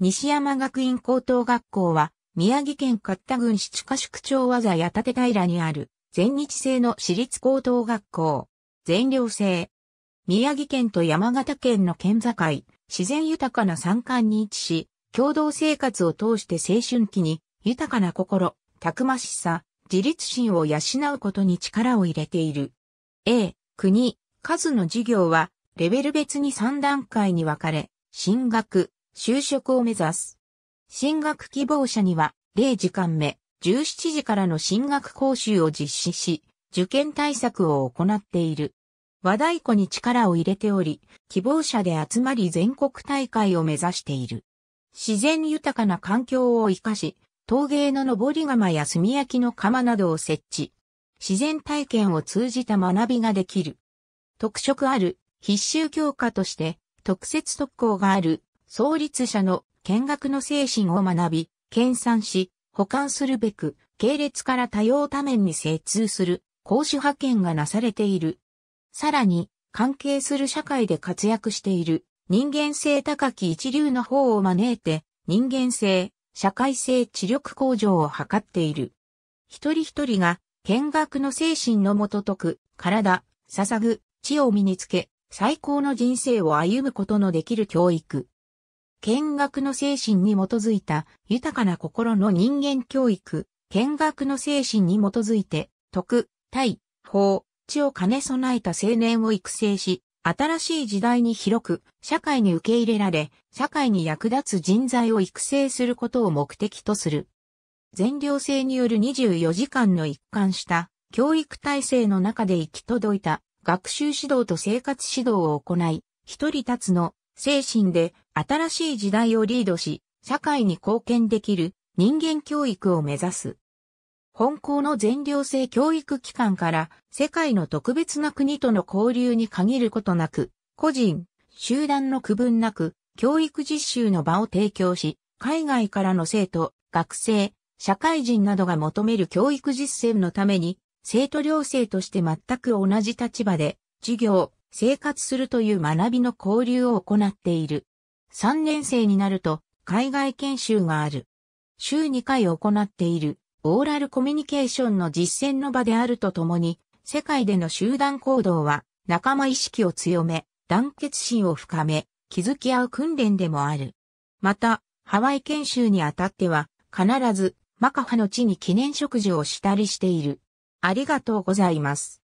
西山学院高等学校は、宮城県勝田郡七ヶ宿町和座八立平にある、全日制の私立高等学校、全寮制。宮城県と山形県の県境、自然豊かな山間に位置し、共同生活を通して青春期に、豊かな心、たくましさ、自立心を養うことに力を入れている。A、国、数の授業は、レベル別に3段階に分かれ、進学、就職を目指す。進学希望者には、0時間目、17時からの進学講習を実施し、受験対策を行っている。和太鼓に力を入れており、希望者で集まり全国大会を目指している。自然豊かな環境を活かし、陶芸の登り窯や炭焼きの窯などを設置。自然体験を通じた学びができる。特色ある必修教科として特設特攻がある創立者の見学の精神を学び、研鑽し、保管するべく、系列から多様多面に精通する、講師派遣がなされている。さらに、関係する社会で活躍している、人間性高き一流の方を招いて、人間性、社会性知力向上を図っている。一人一人が、見学の精神のもと解く、体、捧ぐ、知を身につけ、最高の人生を歩むことのできる教育。見学の精神に基づいた豊かな心の人間教育、見学の精神に基づいて、徳、体、法、知を兼ね備えた青年を育成し、新しい時代に広く社会に受け入れられ、社会に役立つ人材を育成することを目的とする。全寮制による24時間の一貫した教育体制の中で行き届いた学習指導と生活指導を行い、一人立つの精神で新しい時代をリードし、社会に貢献できる人間教育を目指す。本校の全寮制教育機関から世界の特別な国との交流に限ることなく、個人、集団の区分なく、教育実習の場を提供し、海外からの生徒、学生、社会人などが求める教育実践のために、生徒寮生として全く同じ立場で、授業、生活するという学びの交流を行っている。3年生になると海外研修がある。週2回行っているオーラルコミュニケーションの実践の場であるとともに、世界での集団行動は仲間意識を強め、団結心を深め、築き合う訓練でもある。また、ハワイ研修にあたっては、必ずマカハの地に記念食事をしたりしている。ありがとうございます。